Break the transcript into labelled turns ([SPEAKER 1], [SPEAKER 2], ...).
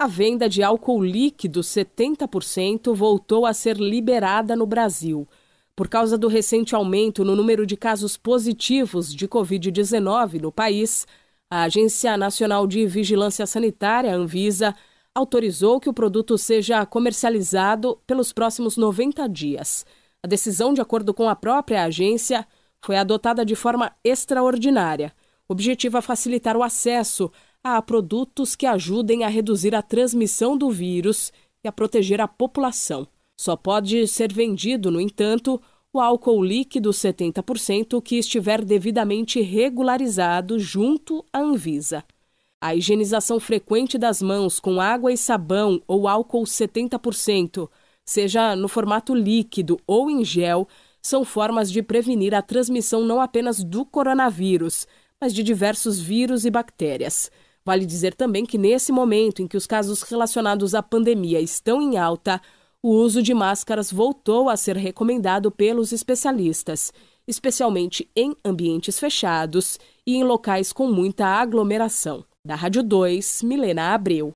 [SPEAKER 1] A venda de álcool líquido 70% voltou a ser liberada no Brasil. Por causa do recente aumento no número de casos positivos de Covid-19 no país, a Agência Nacional de Vigilância Sanitária, Anvisa, autorizou que o produto seja comercializado pelos próximos 90 dias. A decisão, de acordo com a própria agência, foi adotada de forma extraordinária. Objetiva é facilitar o acesso há produtos que ajudem a reduzir a transmissão do vírus e a proteger a população. Só pode ser vendido, no entanto, o álcool líquido 70% que estiver devidamente regularizado junto à Anvisa. A higienização frequente das mãos com água e sabão ou álcool 70%, seja no formato líquido ou em gel, são formas de prevenir a transmissão não apenas do coronavírus, mas de diversos vírus e bactérias. Vale dizer também que nesse momento em que os casos relacionados à pandemia estão em alta, o uso de máscaras voltou a ser recomendado pelos especialistas, especialmente em ambientes fechados e em locais com muita aglomeração. Da Rádio 2, Milena Abreu.